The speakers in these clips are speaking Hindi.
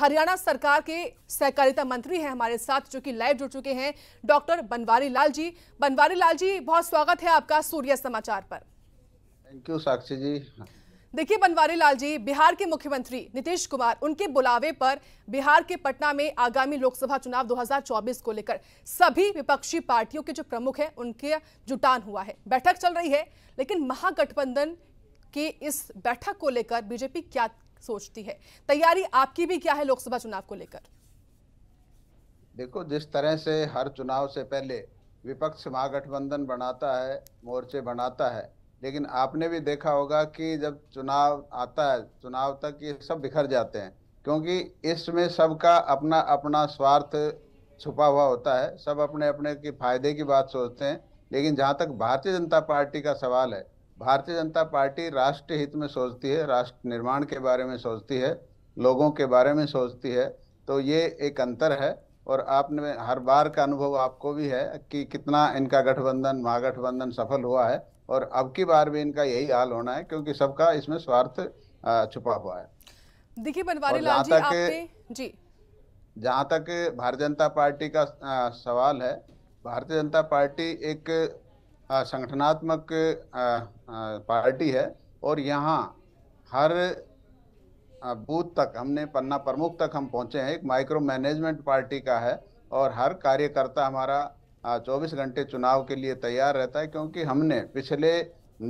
हरियाणा सरकार के सहकारिता मंत्री हैं हमारे साथ जो कि लाइव जुड़ चुके हैं डॉक्टर बनवारी लाल जी बनवारी लाल जी बहुत स्वागत है आपका सूर्य समाचार पर थैंक यू साक्षी जी देखिए बनवारी लाल जी बिहार के मुख्यमंत्री नीतीश कुमार उनके बुलावे पर बिहार के पटना में आगामी लोकसभा चुनाव 2024 को लेकर सभी विपक्षी पार्टियों के जो प्रमुख हैं उनके जुटान हुआ है बैठक चल रही है लेकिन महागठबंधन के इस बैठक को लेकर बीजेपी क्या सोचती है तैयारी आपकी भी क्या है लोकसभा चुनाव को लेकर देखो जिस तरह से हर चुनाव से पहले विपक्ष महागठबंधन बनाता है मोर्चे बनाता है लेकिन आपने भी देखा होगा कि जब चुनाव आता है चुनाव तक ये सब बिखर जाते हैं क्योंकि इसमें सबका अपना अपना स्वार्थ छुपा हुआ होता है सब अपने अपने के फायदे की बात सोचते हैं लेकिन जहाँ तक भारतीय जनता पार्टी का सवाल है भारतीय जनता पार्टी राष्ट्र हित में सोचती है राष्ट्र निर्माण के बारे में सोचती है लोगों के बारे में सोचती है तो ये एक अंतर है और आपने हर बार का अनुभव आपको भी है कि कितना इनका गठबंधन महागठबंधन सफल हुआ है और अब की बार भी इनका यही हाल होना है क्योंकि सबका इसमें स्वार्थ छुपा हुआ है देखिए बनवारी लाल जी आपने जी जहां तक भारतीय जनता पार्टी का सवाल है भारतीय जनता पार्टी एक संगठनात्मक पार्टी है और यहाँ हर बूथ तक हमने पन्ना प्रमुख तक हम पहुँचे हैं एक माइक्रो मैनेजमेंट पार्टी का है और हर कार्यकर्ता हमारा 24 घंटे चुनाव के लिए तैयार रहता है क्योंकि हमने पिछले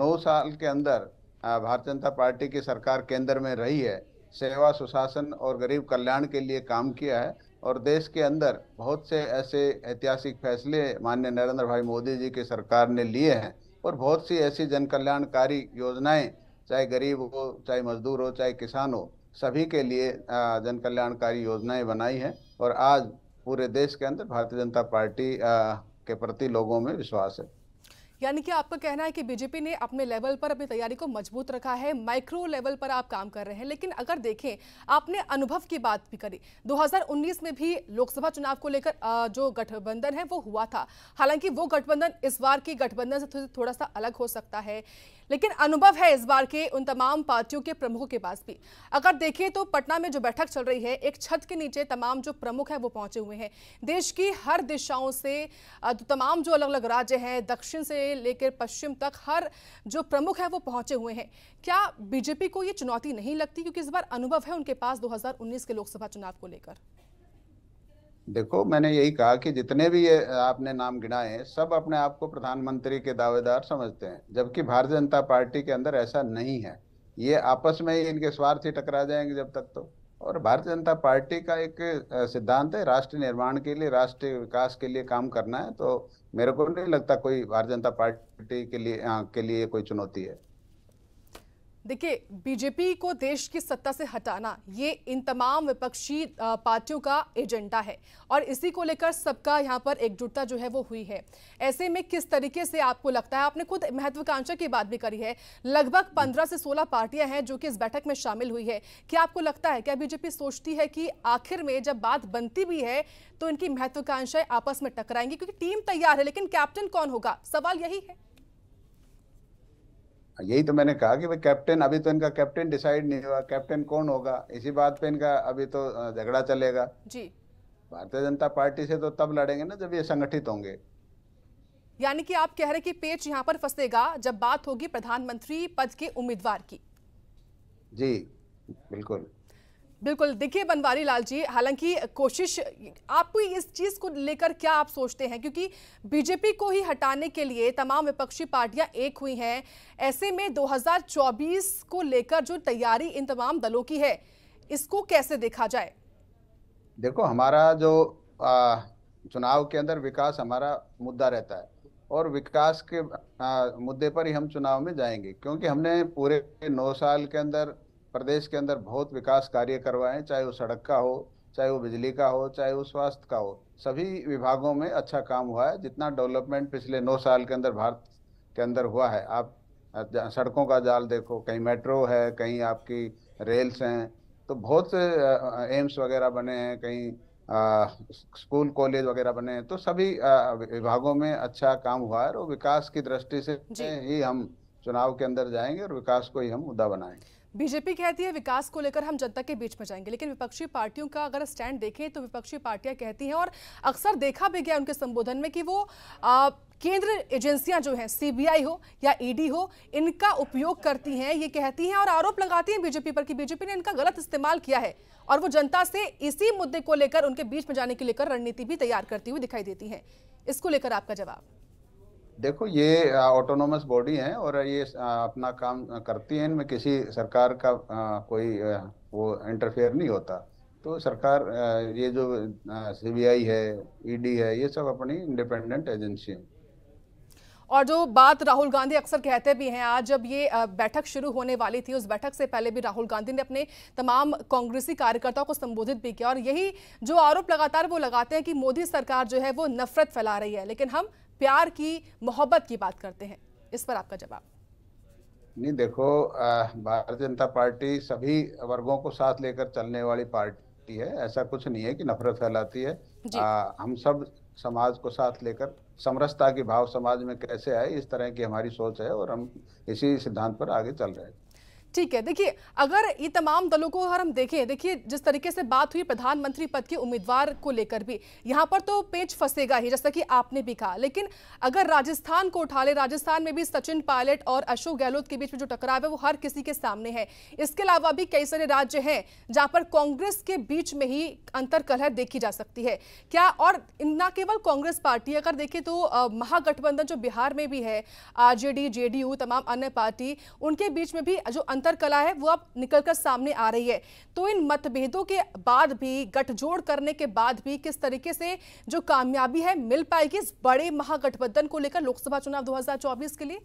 9 साल के अंदर भारतीय जनता पार्टी की सरकार केंद्र में रही है सेवा सुशासन और गरीब कल्याण के लिए काम किया है और देश के अंदर बहुत से ऐसे ऐतिहासिक फैसले माननीय नरेंद्र भाई मोदी जी की सरकार ने लिए हैं और बहुत सी ऐसी जनकल्याणकारी योजनाएं चाहे गरीब हो चाहे मजदूर हो चाहे किसान हो सभी के लिए जनकल्याणकारी योजनाएं बनाई हैं और आज पूरे देश के अंदर भारतीय जनता पार्टी के प्रति लोगों में विश्वास है यानी कि आपका कहना है कि बीजेपी ने अपने लेवल पर अपनी तैयारी को मजबूत रखा है माइक्रो लेवल पर आप काम कर रहे हैं लेकिन अगर देखें आपने अनुभव की बात भी करी 2019 में भी लोकसभा चुनाव को लेकर जो गठबंधन है वो हुआ था हालांकि वो गठबंधन इस बार की गठबंधन से थोड़ा सा अलग हो सकता है लेकिन अनुभव है इस बार के उन तमाम पार्टियों के प्रमुखों के पास भी अगर देखिए तो पटना में जो बैठक चल रही है एक छत के नीचे तमाम जो प्रमुख हैं वो पहुंचे हुए हैं देश की हर दिशाओं से तमाम जो अलग अलग राज्य हैं दक्षिण से लेकर पश्चिम तक हर जो प्रमुख है वो पहुंचे हुए हैं क्या बीजेपी को ये चुनौती नहीं लगती क्योंकि इस बार अनुभव है उनके पास 2019 के लोकसभा चुनाव को लेकर देखो मैंने यही कहा कि जितने भी ये आपने नाम गिनाए हैं सब अपने आप को प्रधानमंत्री के दावेदार समझते हैं जबकि भारतीय जनता पार्टी के अंदर ऐसा नहीं है ये आपस में ही इनके स्वार्थ ही टकरा जाएंगे जब तक तो और भारतीय जनता पार्टी का एक सिद्धांत है राष्ट्र निर्माण के लिए राष्ट्र विकास के लिए काम करना है तो मेरे को नहीं लगता कोई भारतीय जनता पार्टी के लिए आ, के लिए कोई चुनौती है देखिए बीजेपी को देश की सत्ता से हटाना ये इन तमाम विपक्षी पार्टियों का एजेंडा है और इसी को लेकर सबका यहाँ पर एकजुटता जो है वो हुई है ऐसे में किस तरीके से आपको लगता है आपने खुद महत्वाकांक्षा की बात भी करी है लगभग पंद्रह से सोलह पार्टियां हैं जो कि इस बैठक में शामिल हुई है क्या आपको लगता है क्या बीजेपी सोचती है कि आखिर में जब बात बनती भी है तो इनकी महत्वाकांक्षाएं आपस में टकराएंगी क्योंकि टीम तैयार है लेकिन कैप्टन कौन होगा सवाल यही है यही तो मैंने कहा कि भाई कैप्टन अभी तो इनका कैप्टन डिसाइड नहीं हुआ कैप्टन कौन होगा इसी बात पे इनका अभी तो झगड़ा चलेगा जी भारतीय जनता पार्टी से तो तब लड़ेंगे ना जब ये संगठित होंगे यानी कि आप कह रहे कि पेच यहाँ पर फंसेगा जब बात होगी प्रधानमंत्री पद के उम्मीदवार की जी बिल्कुल बिल्कुल देखिए बनवारी लाल जी हालांकि कोशिश आप इस चीज़ को लेकर क्या आप सोचते हैं क्योंकि बीजेपी को ही हटाने के लिए तमाम विपक्षी पार्टियां एक हुई हैं ऐसे में 2024 को लेकर जो तैयारी इन तमाम दलों की है इसको कैसे देखा जाए देखो हमारा जो आ, चुनाव के अंदर विकास हमारा मुद्दा रहता है और विकास के आ, मुद्दे पर ही हम चुनाव में जाएंगे क्योंकि हमने पूरे नौ साल के अंदर प्रदेश के अंदर बहुत विकास कार्य करवाएं चाहे वो सड़क का हो चाहे वो बिजली का हो चाहे वो स्वास्थ्य का हो सभी विभागों में अच्छा काम हुआ है जितना डेवलपमेंट पिछले नौ साल के अंदर भारत के अंदर हुआ है आप सड़कों का जाल देखो कहीं मेट्रो है कहीं आपकी रेल्स हैं तो बहुत से एम्स वगैरह बने हैं कहीं स्कूल कॉलेज वगैरह बने हैं तो सभी विभागों में अच्छा काम हुआ है और विकास की दृष्टि से ही हम चुनाव के अंदर जाएंगे और विकास को ही हम मुद्दा बनाएंगे बीजेपी कहती है विकास को लेकर हम जनता के बीच में जाएंगे लेकिन विपक्षी पार्टियों का अगर स्टैंड देखें तो विपक्षी पार्टियां कहती हैं और अक्सर देखा भी गया उनके संबोधन में कि वो आ, केंद्र एजेंसियां जो हैं सीबीआई हो या ईडी हो इनका उपयोग करती हैं ये कहती हैं और आरोप लगाती हैं बीजेपी पर कि बीजेपी ने इनका गलत इस्तेमाल किया है और वो जनता से इसी मुद्दे को लेकर उनके बीच में जाने के लेकर रणनीति भी तैयार करती हुई दिखाई देती है इसको लेकर आपका जवाब देखो ये ऑटोनोमस बॉडी है और ये अपना काम करती है इनमें किसी सरकार का कोई वो इंटरफेयर नहीं होता तो सरकार ये जो सीबीआई है ईडी e है ये सब अपनी इंडिपेंडेंट एजेंसी है और जो बात राहुल गांधी अक्सर कहते भी हैं आज जब ये बैठक शुरू होने वाली थी उस बैठक से पहले भी राहुल गांधी ने अपने तमाम कांग्रेसी कार्यकर्ताओं को संबोधित भी किया और यही जो आरोप लगातार वो लगाते हैं कि मोदी सरकार जो है वो नफरत फैला रही है लेकिन हम प्यार की मोहब्बत की बात करते हैं इस पर आपका जवाब नहीं देखो भारतीय जनता पार्टी सभी वर्गों को साथ लेकर चलने वाली पार्टी है ऐसा कुछ नहीं है कि नफरत फैलाती है आ, हम सब समाज को साथ लेकर समरसता की भाव समाज में कैसे आए इस तरह की हमारी सोच है और हम इसी सिद्धांत पर आगे चल रहे हैं ठीक है देखिए अगर ये तमाम दलों को अगर हम देखें देखिए जिस तरीके से बात हुई प्रधानमंत्री पद के उम्मीदवार को लेकर भी यहाँ पर तो पेच फंसेगा ही जैसा कि आपने भी कहा लेकिन अगर राजस्थान को उठा ले राजस्थान में भी सचिन पायलट और अशोक गहलोत के बीच में जो टकराव है वो हर किसी के सामने है इसके अलावा भी कई सारे राज्य हैं जहाँ पर कांग्रेस के बीच में ही अंतर कलह देखी जा सकती है क्या और न केवल कांग्रेस पार्टी अगर देखें तो महागठबंधन जो बिहार में भी है आर जे तमाम अन्य पार्टी उनके बीच में भी जो अंतर कला है वो अब निकलकर सामने आ रही है तो इन मतभेदों के बाद भी गठजोड़ करने के बाद भी किस तरीके से जो कामयाबी है मिल पाएगी इस बड़े महागठबंधन को लेकर लोकसभा चुनाव दो के लिए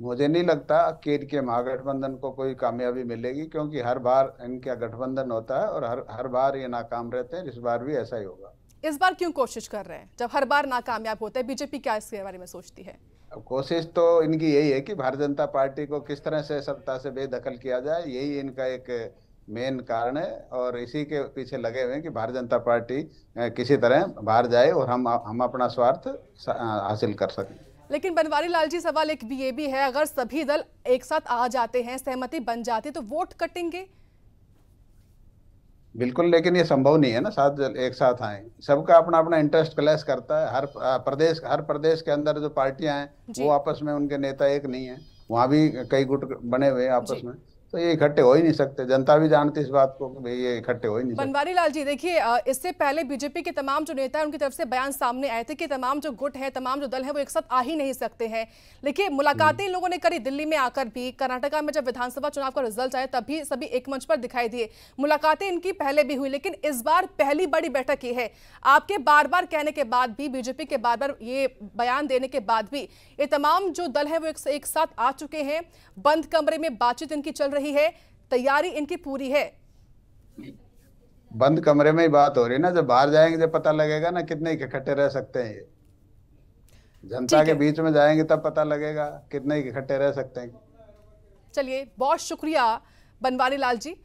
मुझे नहीं लगता केर के महागठबंधन को कोई कामयाबी मिलेगी क्योंकि हर बार इनका गठबंधन होता है और हर हर बार ये नाकाम रहते हैं इस बार भी ऐसा ही होगा इस बार क्यों कोशिश कर रहे हैं जब हर बार नाकामयाब होते हैं बीजेपी क्या इसके बारे में सोचती है अब कोशिश तो इनकी यही है कि भारतीय जनता पार्टी को किस तरह से सत्ता से बेदखल किया जाए यही इनका एक मेन कारण है और इसी के पीछे लगे हुए हैं कि भारतीय जनता पार्टी किसी तरह बाहर जाए और हम हम अपना स्वार्थ हासिल कर सकें लेकिन बनवारी लाल जी सवाल एक भी ये भी है अगर सभी दल एक साथ आ जाते हैं सहमति बन जाती तो वोट कटेंगे बिल्कुल लेकिन ये संभव नहीं है ना साथ एक साथ आए सबका अपना अपना इंटरेस्ट क्लैश करता है हर प्रदेश हर प्रदेश के अंदर जो पार्टियां हैं वो आपस में उनके नेता एक नहीं है वहाँ भी कई गुट बने हुए आपस में तो ये इकट्ठे हो ही नहीं सकते जनता भी जानती इस बात को भाई ये इकट्ठे हो ही नहीं बनवारी लाल जी देखिए इससे पहले बीजेपी के तमाम जो नेता है उनकी तरफ से बयान सामने आए थे कि तमाम जो गुट है तमाम जो दल है वो एक साथ आ ही नहीं सकते हैं लेकिन मुलाकातें इन हम्म। लोगों ने करी दिल्ली में आकर भी कर्नाटका में जब विधानसभा चुनाव का रिजल्ट आया तभी सभी एक मंच पर दिखाई दिए मुलाकातें इनकी पहले भी हुई लेकिन इस बार पहली बड़ी बैठक ये है आपके बार बार कहने के बाद भी बीजेपी के बार बार ये बयान देने के बाद भी ये तमाम जो दल है वो एक साथ आ चुके हैं बंद कमरे में बातचीत इनकी चल रही है तैयारी इनकी पूरी है बंद कमरे में ही बात हो रही है ना जब बाहर जाएंगे जब पता लगेगा ना कितने इकट्ठे रह सकते हैं ये जनता के बीच में जाएंगे तब पता लगेगा कितने इकट्ठे रह सकते हैं चलिए बहुत शुक्रिया बनवारी लाल जी